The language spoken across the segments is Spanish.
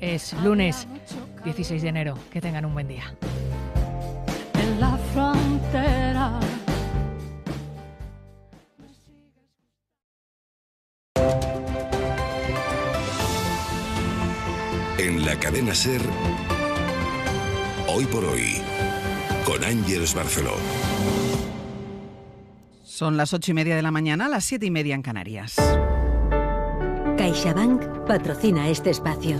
Es lunes 16 de enero. Que tengan un buen día. En la frontera. En la cadena Ser, hoy por hoy, con Ángeles Barceló. Son las ocho y media de la mañana, las siete y media en Canarias. CaixaBank patrocina este espacio.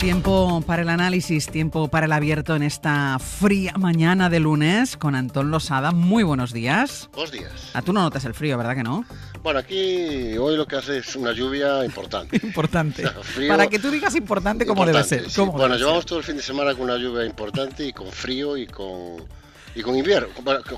Tiempo para el análisis, tiempo para el abierto en esta fría mañana de lunes con Antón Losada. Muy buenos días. Buenos días. A ah, tú no notas el frío, ¿verdad que no? Bueno, aquí hoy lo que hace es una lluvia importante. importante. para que tú digas importante como debe ser. bueno, llevamos todo el fin de semana con una lluvia importante y con frío y con y con invierno,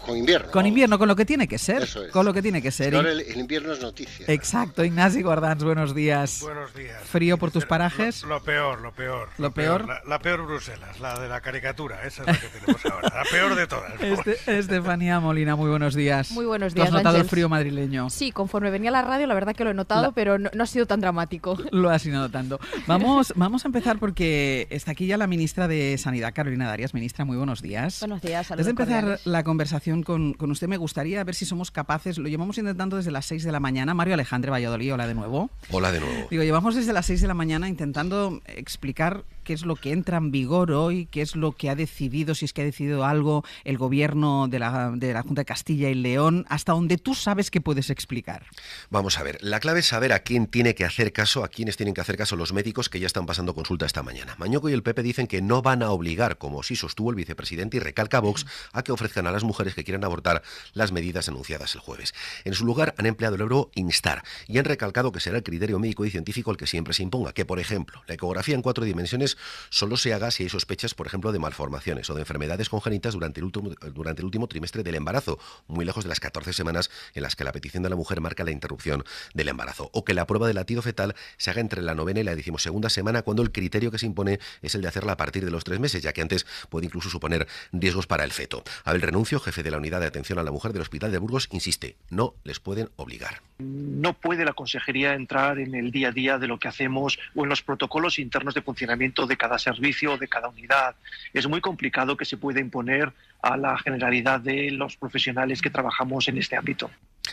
con, invierno. Con invierno, con lo que tiene que ser. Con lo que tiene que ser. el, invierno es noticia. Exacto, Ignacio Guardans, buenos días. Buenos días. ¿Frío por tus parajes? Lo, peor, lo peor. ¿Lo, peor? La, peor Bruselas, la de la caricatura, esa es la que tenemos ahora. La peor de todas. Este, Estefanía Molina, muy buenos días. Muy buenos días. ¿Has notado el frío madrileño? Sí, conforme venía la radio, la verdad que lo he notado, pero no, ha sido tan dramático. Lo ha sido notando. Vamos, vamos a empezar porque está aquí ya la ministra de Sanidad, Carolina Darias. Ministra, muy buenos días. Buenos días, saludos empezar la conversación con, con, usted, me gustaría ver si somos capaces, lo llevamos intentando desde las 6 de la mañana. Mario Alejandro Valladolid, hola de nuevo. Hola de nuevo. Digo, llevamos desde las 6 de la mañana intentando explicar qué es lo que entra en vigor hoy, qué es lo que ha decidido, si es que ha decidido algo el gobierno de la, de la Junta de Castilla y León, hasta donde tú sabes que puedes explicar. Vamos a ver, la clave es saber a quién tiene que hacer caso, a quiénes tienen que hacer caso los médicos que ya están pasando consulta esta mañana. Mañoco y el PP dicen que no van a obligar, como sí sostuvo el vicepresidente y recalca Vox, a que ofrezcan a las mujeres que quieran abortar las medidas anunciadas el jueves. En su lugar han empleado el euro instar y han recalcado que será el criterio médico y científico el que siempre se imponga, que por ejemplo, la ecografía en cuatro dimensiones solo se haga si hay sospechas, por ejemplo, de malformaciones o de enfermedades congénitas durante el último, durante el último trimestre del embarazo, muy lejos de las 14 semanas en las que la petición de la mujer marca la interrupción del embarazo, o que la prueba de latido fetal se haga entre la novena y la decimosegunda semana, cuando el criterio que se impone es el de hacerla a partir de los tres meses, ya que antes puede incluso suponer riesgos para el feto. Abel Renuncio, jefe de la unidad de atención a la mujer del Hospital de Burgos, insiste, no les pueden obligar. No puede la consejería entrar en el día a día de lo que hacemos o en los protocolos internos de funcionamiento de cada servicio de cada unidad. Es muy complicado que se pueda imponer a la generalidad de los profesionales que trabajamos en este ámbito.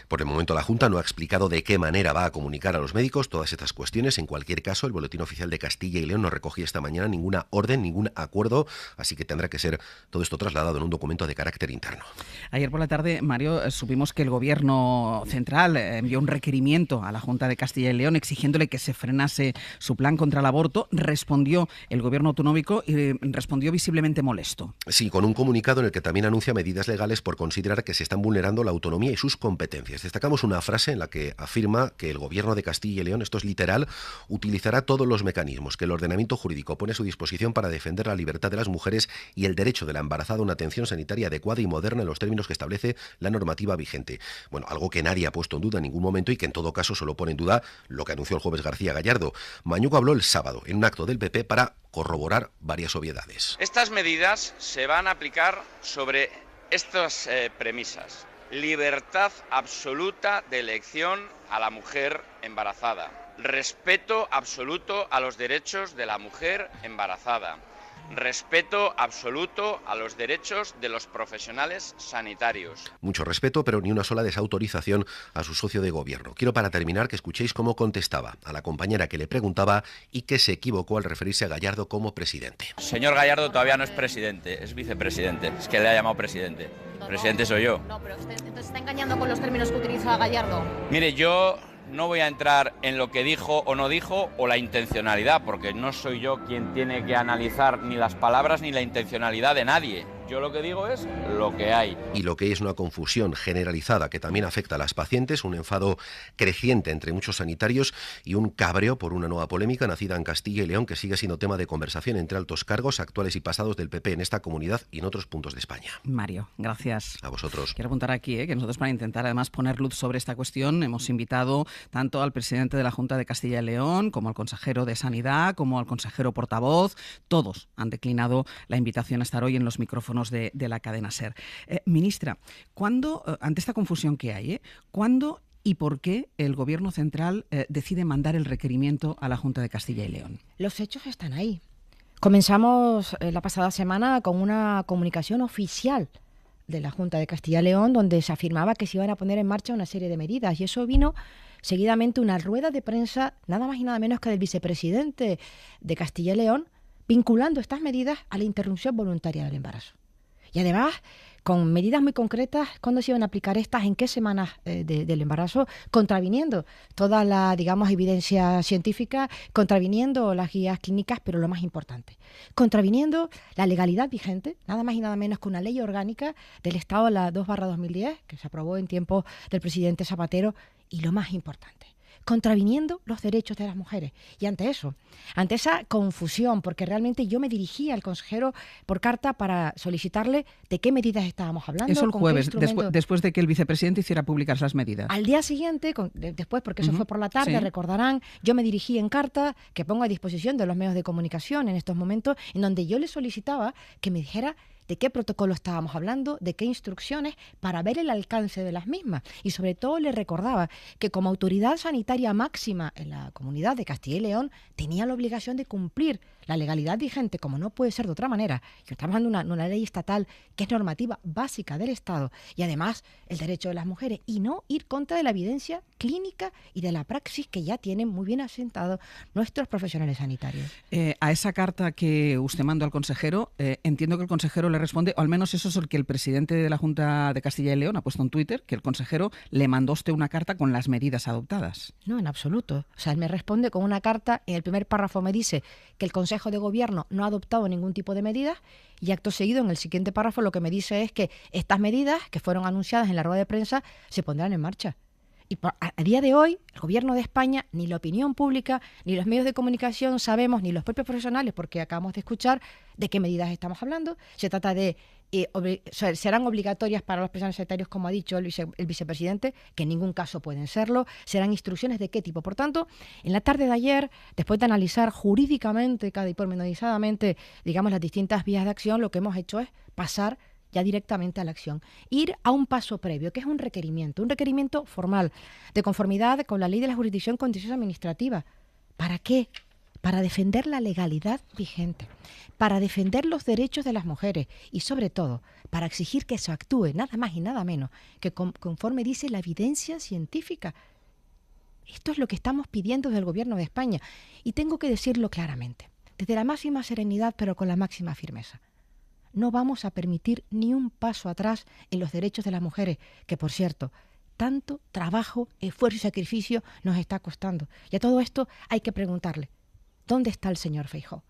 Por el momento la Junta no ha explicado de qué manera va a comunicar a los médicos todas estas cuestiones. En cualquier caso, el Boletín Oficial de Castilla y León no recogía esta mañana ninguna orden, ningún acuerdo, así que tendrá que ser todo esto trasladado en un documento de carácter interno. Ayer por la tarde, Mario, eh, supimos que el Gobierno Central eh, envió un requerimiento a la Junta de Castilla y León exigiéndole que se frenase su plan contra el aborto. Respondió el Gobierno autonómico y eh, respondió visiblemente molesto. Sí, con un comunicado en el que también anuncia medidas legales por considerar que se están vulnerando la autonomía y sus competencias. Destacamos una frase en la que afirma que el gobierno de Castilla y León, esto es literal, utilizará todos los mecanismos que el ordenamiento jurídico pone a su disposición para defender la libertad de las mujeres y el derecho de la embarazada a una atención sanitaria adecuada y moderna en los términos que establece la normativa vigente. Bueno, algo que nadie ha puesto en duda en ningún momento y que en todo caso solo pone en duda lo que anunció el jueves García Gallardo. Mañuco habló el sábado en un acto del PP para corroborar varias obviedades. Estas medidas se van a aplicar sobre estas eh, premisas. Libertad absoluta de elección a la mujer embarazada. Respeto absoluto a los derechos de la mujer embarazada. Respeto absoluto a los derechos de los profesionales sanitarios. Mucho respeto, pero ni una sola desautorización a su socio de gobierno. Quiero para terminar que escuchéis cómo contestaba a la compañera que le preguntaba y que se equivocó al referirse a Gallardo como presidente. Señor Gallardo todavía no es presidente, es vicepresidente. Es que le ha llamado presidente. presidente soy yo. No, pero usted entonces está engañando con los términos que utiliza Gallardo. Mire, yo no voy a entrar en lo que dijo o no dijo o la intencionalidad, porque no soy yo quien tiene que analizar ni las palabras ni la intencionalidad de nadie. Yo lo que digo es lo que hay. Y lo que es una confusión generalizada que también afecta a las pacientes, un enfado creciente entre muchos sanitarios y un cabreo por una nueva polémica nacida en Castilla y León que sigue siendo tema de conversación entre altos cargos actuales y pasados del PP en esta comunidad y en otros puntos de España. Mario, gracias. A vosotros. Quiero apuntar aquí eh, que nosotros para intentar además poner luz sobre esta cuestión hemos invitado tanto al presidente de la Junta de Castilla y León como al consejero de Sanidad como al consejero portavoz. Todos han declinado la invitación a estar hoy en los micrófonos de, la cadena SER. Eh, ministra, ¿cuándo, eh, ante esta confusión que hay, eh, ¿cuándo y por qué el Gobierno central decide mandar el requerimiento a la Junta de Castilla y León. Los hechos están ahí. Comenzamos la pasada semana con una comunicación oficial de la Junta de Castilla y León donde se afirmaba que se iban a poner en marcha una serie de medidas y eso vino seguidamente una rueda de prensa nada más y nada menos que del vicepresidente de Castilla y León vinculando estas medidas a la interrupción voluntaria del embarazo. Y además, con medidas muy concretas, cuándo se iban a aplicar estas, en qué semanas eh, del embarazo, contraviniendo toda la, digamos, evidencia científica, contraviniendo las guías clínicas, pero lo más importante, contraviniendo la legalidad vigente, nada más y nada menos que una ley orgánica del Estado, la 2 2010, que se aprobó en tiempo del presidente Zapatero, y lo más importante, contraviniendo los derechos de las mujeres. Y ante eso, ante esa confusión, porque realmente yo me dirigí al consejero por carta para solicitarle de qué medidas estábamos hablando. Eso el jueves, después, de que el vicepresidente hiciera publicar las medidas. Al día siguiente, después, porque eso fue por la tarde, recordarán, yo me dirigí en carta que pongo a disposición de los medios de comunicación en estos momentos, en donde yo le solicitaba que me dijera de qué protocolo estábamos hablando, de qué instrucciones, para ver el alcance de las mismas. Y sobre todo le recordaba que como autoridad sanitaria máxima en la comunidad de Castilla y León tenía la obligación de cumplir la legalidad vigente, como no puede ser de otra manera, que estamos hablando de una, ley estatal que es normativa básica del Estado y además el derecho de las mujeres, y no ir contra de la evidencia clínica y de la praxis que ya tienen muy bien asentado nuestros profesionales sanitarios. Eh, a esa carta que usted mandó al consejero, eh, entiendo que el consejero le responde, o al menos eso es el que el presidente de la Junta de Castilla y León ha puesto en Twitter, que el consejero le mandó usted una carta con las medidas adoptadas. No, en absoluto. O sea, él me responde con una carta, en el primer párrafo me dice que el consejo de Gobierno no ha adoptado ningún tipo de medidas y acto seguido en el siguiente párrafo lo que me dice es que estas medidas que fueron anunciadas en la rueda de prensa se pondrán en marcha. Y a día de hoy, el gobierno de España, ni la opinión pública, ni los medios de comunicación sabemos, ni los propios profesionales, porque acabamos de escuchar de qué medidas estamos hablando. Se trata de serán obligatorias para los presidentes sanitarios, como ha dicho el, vicepresidente, que en ningún caso pueden serlo, serán instrucciones de qué tipo. Por tanto, en la tarde de ayer, después de analizar jurídicamente cada y pormenorizadamente, digamos, las distintas vías de acción, lo que hemos hecho es pasar ya directamente a la acción. Ir a un paso previo, que es un requerimiento, un requerimiento formal, de conformidad con la ley de la jurisdicción contencioso administrativa. ¿Para qué? para defender la legalidad vigente, para defender los derechos de las mujeres y sobre todo para exigir que se actúe nada más y nada menos que conforme dice la evidencia científica. Esto es lo que estamos pidiendo del gobierno de España y tengo que decirlo claramente, desde la máxima serenidad pero con la máxima firmeza. No vamos a permitir ni un paso atrás en los derechos de las mujeres, que por cierto, tanto trabajo, esfuerzo y sacrificio nos está costando. Y a todo esto hay que preguntarle, ¿Dónde está el señor Feijó?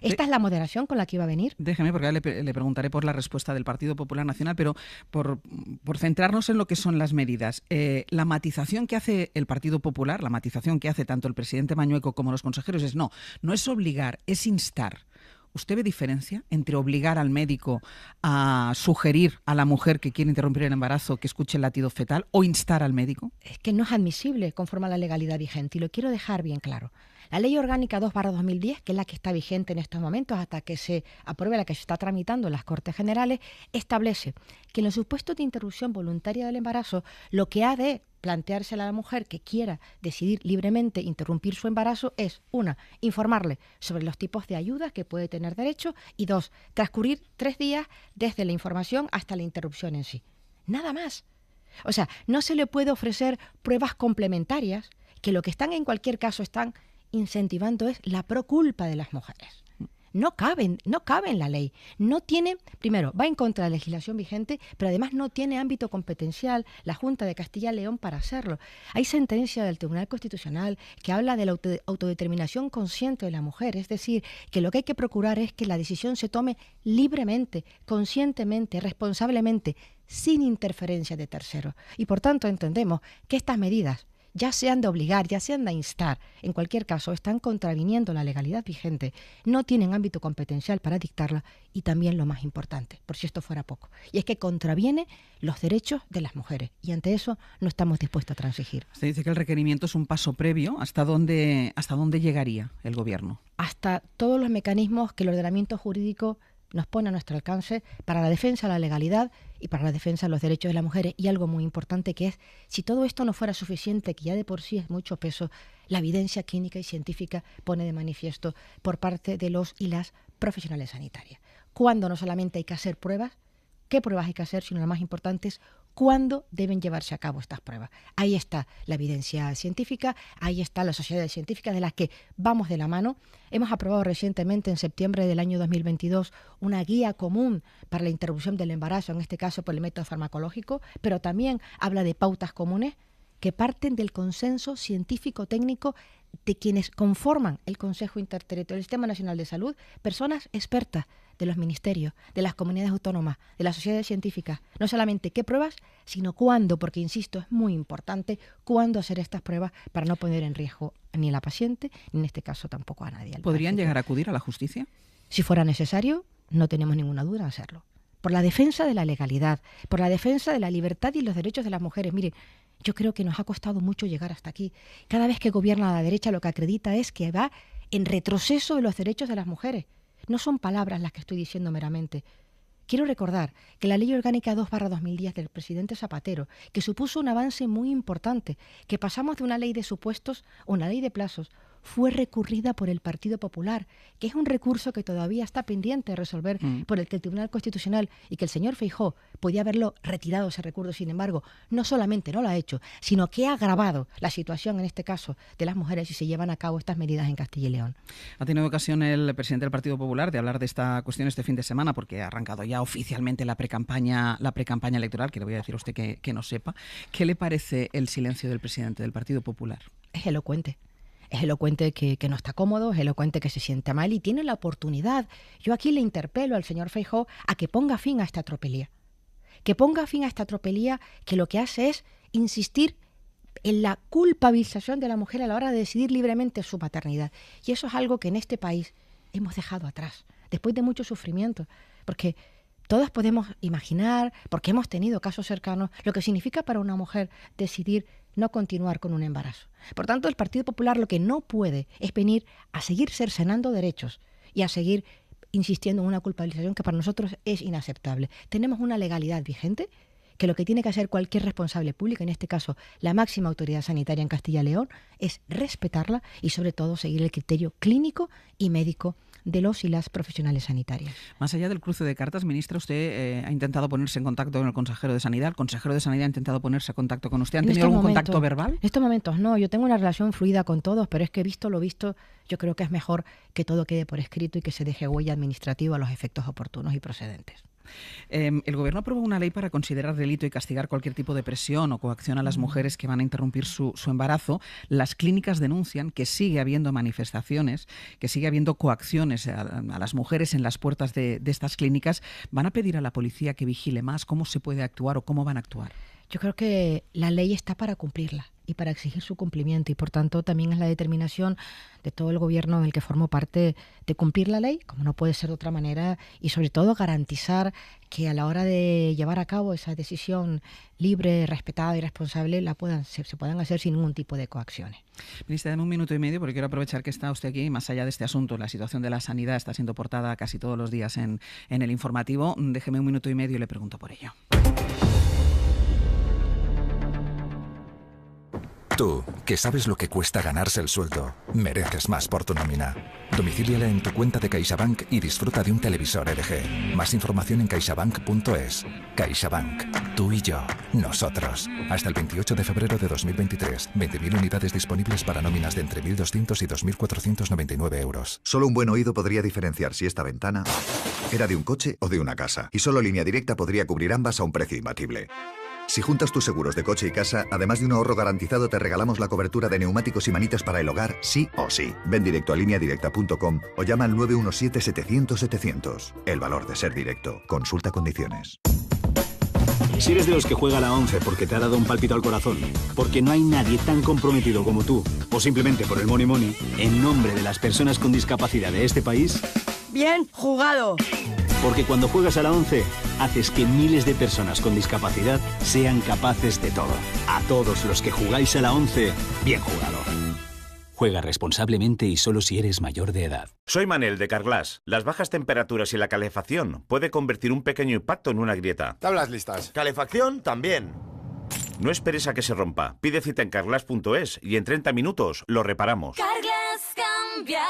¿Esta es la moderación con la que iba a venir? Déjeme, porque le, le, preguntaré por la respuesta del Partido Popular Nacional, pero por, por centrarnos en lo que son las medidas. Eh, la matización que hace el Partido Popular, la matización que hace tanto el presidente Mañueco como los consejeros es no, no es obligar, es instar. ¿Usted ve diferencia entre obligar al médico a sugerir a la mujer que quiere interrumpir el embarazo que escuche el latido fetal o instar al médico? Es que no es admisible conforme a la legalidad vigente y lo quiero dejar bien claro. La ley orgánica 2-2010, que es la que está vigente en estos momentos hasta que se apruebe la que se está tramitando en las Cortes Generales, establece que en los supuestos de interrupción voluntaria del embarazo, lo que ha de planteársela a la mujer que quiera decidir libremente interrumpir su embarazo es, una, informarle sobre los tipos de ayudas que puede tener derecho y dos, transcurrir tres días desde la información hasta la interrupción en sí. Nada más. O sea, no se le puede ofrecer pruebas complementarias que lo que están en cualquier caso están incentivando es la proculpa de las mujeres no caben, no cabe en la ley. No tiene, primero, va en contra de la legislación vigente, pero además no tiene ámbito competencial la Junta de Castilla y León para hacerlo. Hay sentencia del Tribunal Constitucional que habla de la autodeterminación consciente de la mujer, es decir, que lo que hay que procurar es que la decisión se tome libremente, conscientemente, responsablemente, sin interferencia de terceros. Y por tanto entendemos que estas medidas ya sean de obligar, ya sean de instar, en cualquier caso, están contraviniendo la legalidad vigente, no tienen ámbito competencial para dictarla y también lo más importante, por si esto fuera poco, y es que contraviene los derechos de las mujeres y ante eso no estamos dispuestos a transigir. Se dice que el requerimiento es un paso previo, ¿hasta dónde, hasta dónde llegaría el gobierno? Hasta todos los mecanismos que el ordenamiento jurídico nos pone a nuestro alcance para la defensa de la legalidad y para la defensa de los derechos de las mujeres. Y algo muy importante que es, si todo esto no fuera suficiente, que ya de por sí es mucho peso, la evidencia clínica y científica pone de manifiesto por parte de los y las profesionales sanitarias. Cuando no solamente hay que hacer pruebas, qué pruebas hay que hacer, sino lo más importante es cuándo deben llevarse a cabo estas pruebas. Ahí está la evidencia científica, ahí está la sociedad científica de las que vamos de la mano. Hemos aprobado recientemente, en septiembre del año 2022, una guía común para la interrupción del embarazo, en este caso por el método farmacológico, pero también habla de pautas comunes que parten del consenso científico-técnico de quienes conforman el Consejo Interterritorial del Sistema Nacional de Salud, personas expertas de los ministerios, de las comunidades autónomas, de las sociedades científicas. No solamente qué pruebas, sino cuándo, porque insisto, es muy importante cuándo hacer estas pruebas para no poner en riesgo ni a la paciente, ni en este caso tampoco a nadie. ¿Podrían llegar a acudir a la justicia? Si fuera necesario, no tenemos ninguna duda en hacerlo. Por la defensa de la legalidad, por la defensa de la libertad y los derechos de las mujeres. Miren, yo creo que nos ha costado mucho llegar hasta aquí. Cada vez que gobierna la derecha lo que acredita es que va en retroceso de los derechos de las mujeres. No son palabras las que estoy diciendo meramente. Quiero recordar que la Ley Orgánica 2-2010 del presidente Zapatero, que supuso un avance muy importante, que pasamos de una ley de supuestos a una ley de plazos, fue recurrida por el Partido Popular, que es un recurso que todavía está pendiente de resolver, mm. por el que el Tribunal Constitucional y que el señor Feijó podía haberlo retirado ese recurso. Sin embargo, no solamente no lo ha hecho, sino que ha agravado la situación, en este caso, de las mujeres si se llevan a cabo estas medidas en Castilla y León. Ha tenido ocasión el presidente del Partido Popular de hablar de esta cuestión este fin de semana, porque ha arrancado ya oficialmente la precampaña la electoral, que le voy a decir a usted que no sepa. ¿Qué le parece el silencio del presidente del Partido Popular? Es elocuente es elocuente que, no está cómodo, es elocuente que se sienta mal y tiene la oportunidad. Yo aquí le interpelo al señor Feijó a que ponga fin a esta tropelía. Que ponga fin a esta tropelía que lo que hace es insistir en la culpabilización de la mujer a la hora de decidir libremente su paternidad. Y eso es algo que en este país hemos dejado atrás, después de mucho sufrimiento. Porque Todas podemos imaginar, porque hemos tenido casos cercanos, lo que significa para una mujer decidir no continuar con un embarazo. Por tanto, el Partido Popular lo que no puede es venir a seguir cercenando derechos y a seguir insistiendo en una culpabilización que para nosotros es inaceptable. Tenemos una legalidad vigente que lo que tiene que hacer cualquier responsable público, en este caso la máxima autoridad sanitaria en Castilla y León, es respetarla y sobre todo seguir el criterio clínico y médico de los y las profesionales sanitarias. Más allá del cruce de cartas, ministra, usted eh, ha intentado ponerse en contacto con el consejero de Sanidad. El consejero de Sanidad ha intentado ponerse en contacto con usted. ¿Han tenido algún contacto verbal? En estos momentos no. Yo tengo una relación fluida con todos, pero es que visto lo visto, yo creo que es mejor que todo quede por escrito y que se deje huella administrativa a los efectos oportunos y procedentes. Em, el Gobierno aprobó una ley para considerar delito y castigar cualquier tipo de presión o coacción a las mujeres que van a interrumpir su, embarazo. Las clínicas denuncian que sigue habiendo manifestaciones, que sigue habiendo coacciones a, las mujeres en las puertas de estas clínicas. ¿Van a pedir a la policía que vigile más cómo se puede actuar o cómo van a actuar? Yo creo que la ley está para cumplirla y para exigir su cumplimiento. Y por tanto también es la determinación de todo el gobierno del que formo parte de cumplir la ley, como no puede ser de otra manera, y sobre todo garantizar que a la hora de llevar a cabo esa decisión libre, respetada y responsable, la puedan, se, puedan hacer sin ningún tipo de coacciones. Ministra, dame un minuto y medio porque quiero aprovechar que está usted aquí más allá de este asunto, la situación de la sanidad está siendo portada casi todos los días en, en el informativo. Déjeme un minuto y medio y le pregunto por ello. Tú, que sabes lo que cuesta ganarse el sueldo, mereces más por tu nómina. Domicíliala en tu cuenta de CaixaBank y disfruta de un televisor LG. Más información en caixabank.es. CaixaBank. Tú y yo. Nosotros. Hasta el 28 de febrero de 2023. 20.000 unidades disponibles para nóminas de entre 1.200 y 2.499 euros. Solo un buen oído podría diferenciar si esta ventana era de un coche o de una casa. Y solo línea directa podría cubrir ambas a un precio imbatible. Si juntas tus seguros de coche y casa, además de un ahorro garantizado, te regalamos la cobertura de neumáticos y manitas para el hogar, sí o sí. Ven directo a lineadirecta.com o llama al 917-700-700. El valor de ser directo. Consulta condiciones. Si eres de los que juega a la 11 porque te ha dado un palpito al corazón, porque no hay nadie tan comprometido como tú, o simplemente por el money money, en nombre de las personas con discapacidad de este país... Bien jugado. Porque cuando juegas a la 11 haces que miles de personas con discapacidad sean capaces de todo. A todos los que jugáis a la 11, bien jugado. Juega responsablemente y solo si eres mayor de edad. Soy Manel de Carglass. Las bajas temperaturas y la calefacción puede convertir un pequeño impacto en una grieta. Tablas listas. Calefacción también. No esperes a que se rompa. Pide cita en carglass.es y en 30 minutos lo reparamos. Carglass cambia.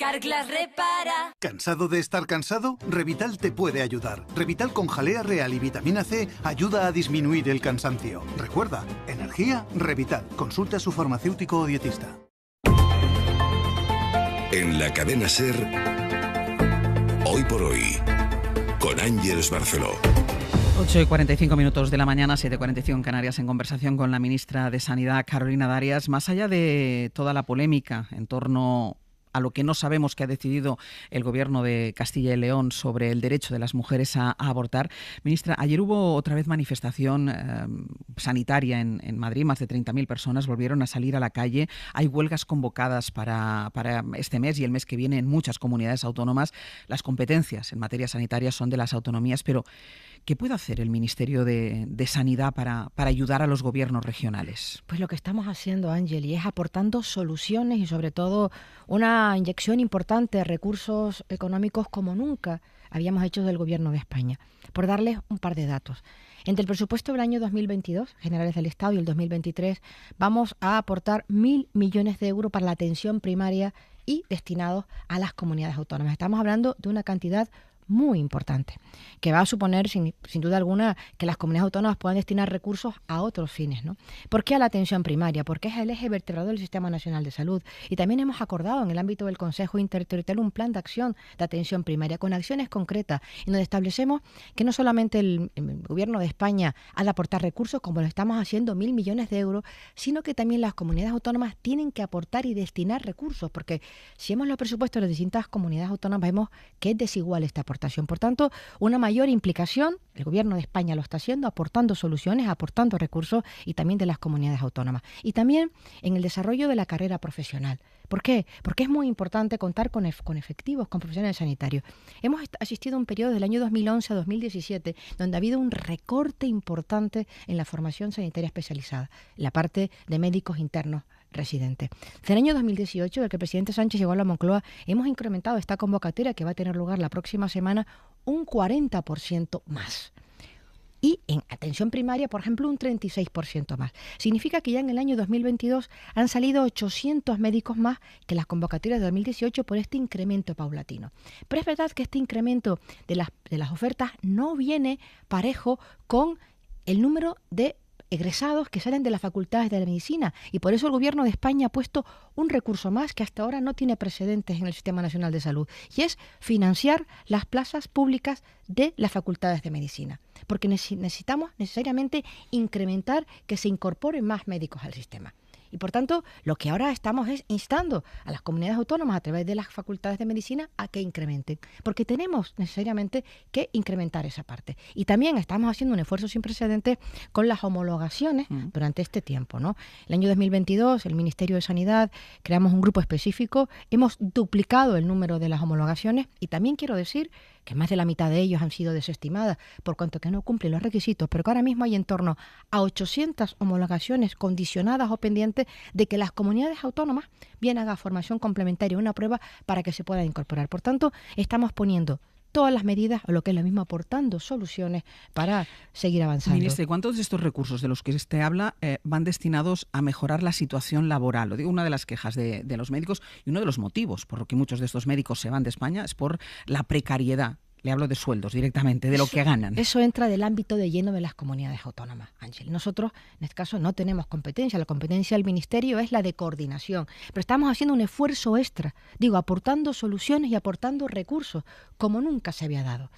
Carglass repara. ¿Cansado de estar cansado? Revital te puede ayudar. Revital con jalea real y vitamina C ayuda a disminuir el cansancio. Recuerda, energía Revital. Consulta a su farmacéutico o dietista. En la cadena Ser, hoy por hoy, con Ángeles Barceló. 8 y 45 minutos de la mañana, 7.45 en Canarias, en conversación con la ministra de Sanidad, Carolina Darias. Más allá de toda la polémica en torno a lo que no sabemos que ha decidido el gobierno de Castilla y León sobre el derecho de las mujeres a, abortar. Ministra, ayer hubo otra vez manifestación eh, sanitaria en, Madrid, más de 30.000 personas volvieron a salir a la calle. Hay huelgas convocadas para, para este mes y el mes que viene en muchas comunidades autónomas. Las competencias en materia sanitaria son de las autonomías, pero ¿Qué puede hacer el Ministerio de, Sanidad para, para, ayudar a los gobiernos regionales? Pues lo que estamos haciendo, Ángel, y es aportando soluciones y sobre todo una inyección importante de recursos económicos como nunca habíamos hecho del Gobierno de España. Por darles un par de datos. Entre el presupuesto del año 2022, generales del Estado, y el 2023, vamos a aportar mil millones de euros para la atención primaria y destinados a las comunidades autónomas. Estamos hablando de una cantidad muy importante, que va a suponer, sin, duda alguna, que las comunidades autónomas puedan destinar recursos a otros fines. ¿no? ¿Por qué a la atención primaria? Porque es el eje vertebrador del Sistema Nacional de Salud. Y también hemos acordado en el ámbito del Consejo Interterritorial un plan de acción de atención primaria con acciones concretas, en donde establecemos que no solamente el, Gobierno de España ha de aportar recursos, como lo estamos haciendo, mil millones de euros, sino que también las comunidades autónomas tienen que aportar y destinar recursos, porque si hemos los presupuestos de las distintas comunidades autónomas, vemos que es desigual esta aportación por tanto, una mayor implicación, el gobierno de España lo está haciendo, aportando soluciones, aportando recursos y también de las comunidades autónomas. Y también en el desarrollo de la carrera profesional. ¿Por qué? Porque es muy importante contar con, efectivos, con profesionales sanitarios. Hemos asistido a un periodo del año 2011 a 2017 donde ha habido un recorte importante en la formación sanitaria especializada, la parte de médicos internos residentes. Desde el año 2018, el que el presidente Sánchez llegó a la Moncloa, hemos incrementado esta convocatoria que va a tener lugar la próxima semana un 40% más y en atención primaria, por ejemplo, un 36% más. Significa que ya en el año 2022 han salido 800 médicos más que las convocatorias de 2018 por este incremento paulatino. Pero es verdad que este incremento de las, de las ofertas no viene parejo con el número de egresados que salen de las facultades de la medicina. Y por eso el Gobierno de España ha puesto un recurso más que hasta ahora no tiene precedentes en el Sistema Nacional de Salud, y es financiar las plazas públicas de las facultades de medicina. Porque necesitamos necesariamente incrementar que se incorporen más médicos al sistema. Y por tanto, lo que ahora estamos es instando a las comunidades autónomas a través de las facultades de medicina a que incrementen, porque tenemos necesariamente que incrementar esa parte. Y también estamos haciendo un esfuerzo sin precedentes con las homologaciones mm. durante este tiempo. ¿no? El año 2022, el Ministerio de Sanidad creamos un grupo específico, hemos duplicado el número de las homologaciones y también quiero decir que más de la mitad de ellos han sido desestimadas, por cuanto que no cumplen los requisitos, pero que ahora mismo hay en torno a 800 homologaciones condicionadas o pendientes de que las comunidades autónomas bien hagan formación complementaria, una prueba para que se puedan incorporar. Por tanto, estamos poniendo todas las medidas, o lo que es lo mismo, aportando soluciones para seguir avanzando. Ministro, ¿cuántos de estos recursos de los que usted habla eh, van destinados a mejorar la situación laboral? Lo digo, una de las quejas de, de los médicos y uno de los motivos por lo que muchos de estos médicos se van de España es por la precariedad le hablo de sueldos directamente, de lo que ganan. Eso entra del ámbito de lleno de las comunidades autónomas, Ángel. Nosotros, en este caso, no tenemos competencia. La competencia del Ministerio es la de coordinación. Pero estamos haciendo un esfuerzo extra, digo, aportando soluciones y aportando recursos, como nunca se había dado.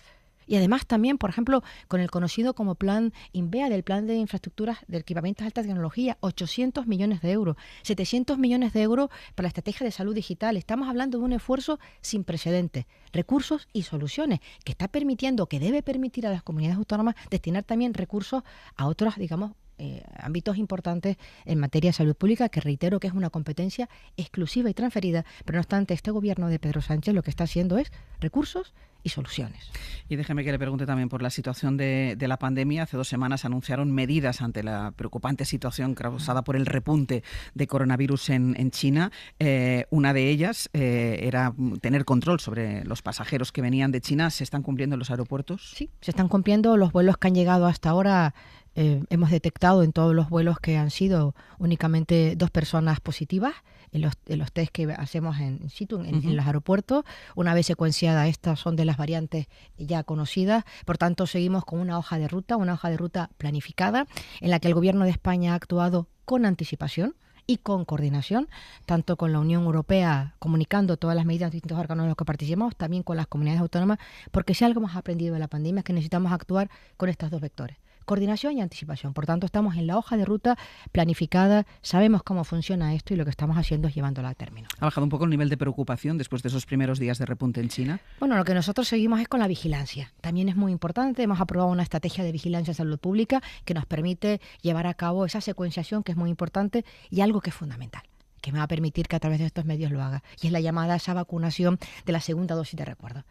Y además también, por ejemplo, con el conocido como Plan INVEA, del Plan de Infraestructuras de Equipamientos de Alta Tecnología, 800 millones de euros, 700 millones de euros para la Estrategia de Salud Digital. Estamos hablando de un esfuerzo sin precedentes, recursos y soluciones, que está permitiendo, que debe permitir a las comunidades autónomas destinar también recursos a otras, digamos, eh, ámbitos importantes en materia de salud pública, que reitero que es una competencia exclusiva y transferida, pero no obstante, este gobierno de Pedro Sánchez lo que está haciendo es recursos y soluciones. Y déjeme que le pregunte también por la situación de, la pandemia. Hace dos semanas anunciaron medidas ante la preocupante situación causada por el repunte de coronavirus en, China. Eh, una de ellas eh, era tener control sobre los pasajeros que venían de China. ¿Se están cumpliendo en los aeropuertos? Sí, se están cumpliendo los vuelos que han llegado hasta ahora eh, hemos detectado en todos los vuelos que han sido únicamente dos personas positivas en los, test que hacemos en situ, en, los aeropuertos. Una vez secuenciada estas son de las variantes ya conocidas. Por tanto, seguimos con una hoja de ruta, una hoja de ruta planificada, en la que el Gobierno de España ha actuado con anticipación y con coordinación, tanto con la Unión Europea, comunicando todas las medidas de distintos órganos en los que participamos, también con las comunidades autónomas, porque si algo hemos aprendido de la pandemia es que necesitamos actuar con estos dos vectores coordinación y anticipación. Por tanto, estamos en la hoja de ruta planificada, sabemos cómo funciona esto y lo que estamos haciendo es llevándola a término. ¿Ha bajado un poco el nivel de preocupación después de esos primeros días de repunte en China? Bueno, lo que nosotros seguimos es con la vigilancia. También es muy importante, hemos aprobado una estrategia de vigilancia en salud pública que nos permite llevar a cabo esa secuenciación que es muy importante y algo que es fundamental que me va a permitir que a través de estos medios lo haga. Y es la llamada a esa vacunación de la segunda dosis de recuerdo.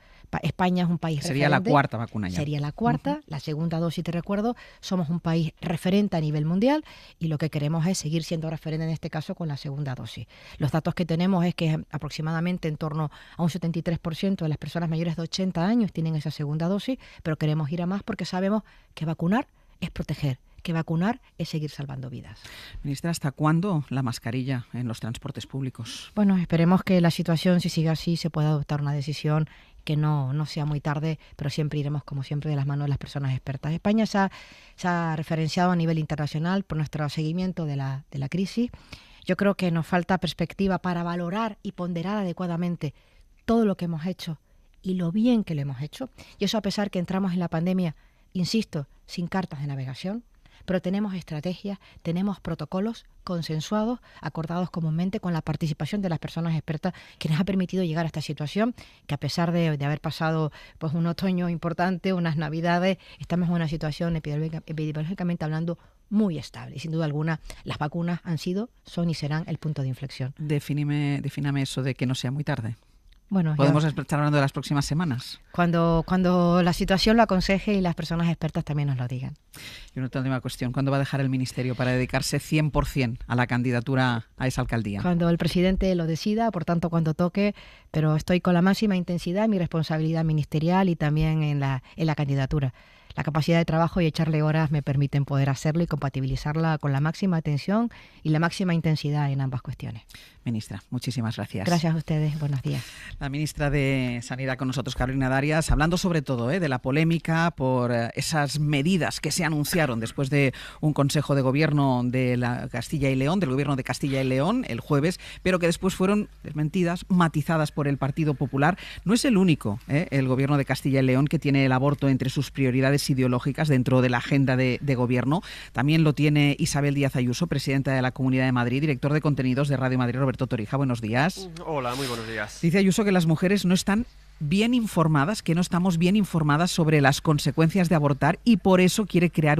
España es un país Sería la cuarta vacuna ya. Sería la cuarta. La segunda dosis, te recuerdo, somos un país referente a nivel mundial y lo que queremos es seguir siendo referente en este caso con la segunda dosis. Los datos que tenemos es que aproximadamente en torno a un 73% de las personas mayores de 80 años tienen esa segunda dosis, pero queremos ir a más porque sabemos que vacunar es proteger que vacunar es seguir salvando vidas. Ministra, ¿hasta cuándo la mascarilla en los transportes públicos? Bueno, esperemos que la situación, si sigue así, se pueda adoptar una decisión que no, no sea muy tarde, pero siempre iremos, como siempre, de las manos de las personas expertas. España se ha, referenciado a nivel internacional por nuestro seguimiento de la, de la crisis. Yo creo que nos falta perspectiva para valorar y ponderar adecuadamente todo lo que hemos hecho y lo bien que lo hemos hecho. Y eso a pesar que entramos en la pandemia, insisto, sin cartas de navegación, pero tenemos estrategias, tenemos protocolos consensuados, acordados comúnmente con la participación de las personas expertas que nos ha permitido llegar a esta situación, que a pesar de, haber pasado pues un otoño importante, unas navidades, estamos en una situación epidemiológicamente hablando muy estable. Y sin duda alguna, las vacunas han sido, son y serán el punto de inflexión. Definime, definame eso de que no sea muy tarde podemos estar hablando de las próximas semanas. Cuando, cuando la situación lo aconseje y las personas expertas también nos lo digan. Y una última cuestión, ¿cuándo va a dejar el Ministerio para dedicarse 100% a la candidatura a esa alcaldía? Cuando el presidente lo decida, por tanto cuando toque, pero estoy con la máxima intensidad en mi responsabilidad ministerial y también en la, en la candidatura. La capacidad de trabajo y echarle horas me permiten poder hacerlo y compatibilizarla con la máxima atención y la máxima intensidad en ambas cuestiones. Ministra, muchísimas gracias. Gracias a ustedes. Buenos días. La ministra de Sanidad con nosotros, Carolina Darias, hablando sobre todo eh, de la polémica por eh, esas medidas que se anunciaron después de un Consejo de Gobierno de la Castilla y León, del Gobierno de Castilla y León, el jueves, pero que después fueron desmentidas, matizadas por el Partido Popular. No es el único, eh, el Gobierno de Castilla y León, que tiene el aborto entre sus prioridades ideológicas dentro de la agenda de, de gobierno. También lo tiene Isabel Díaz Ayuso, presidenta de la Comunidad de Madrid, director de contenidos de Radio Madrid, Roberto Torija. Buenos días. Mm, hola, muy buenos días. Dice Ayuso que las mujeres no están bien informadas, que no estamos bien informadas sobre las consecuencias de abortar y por eso quiere crear un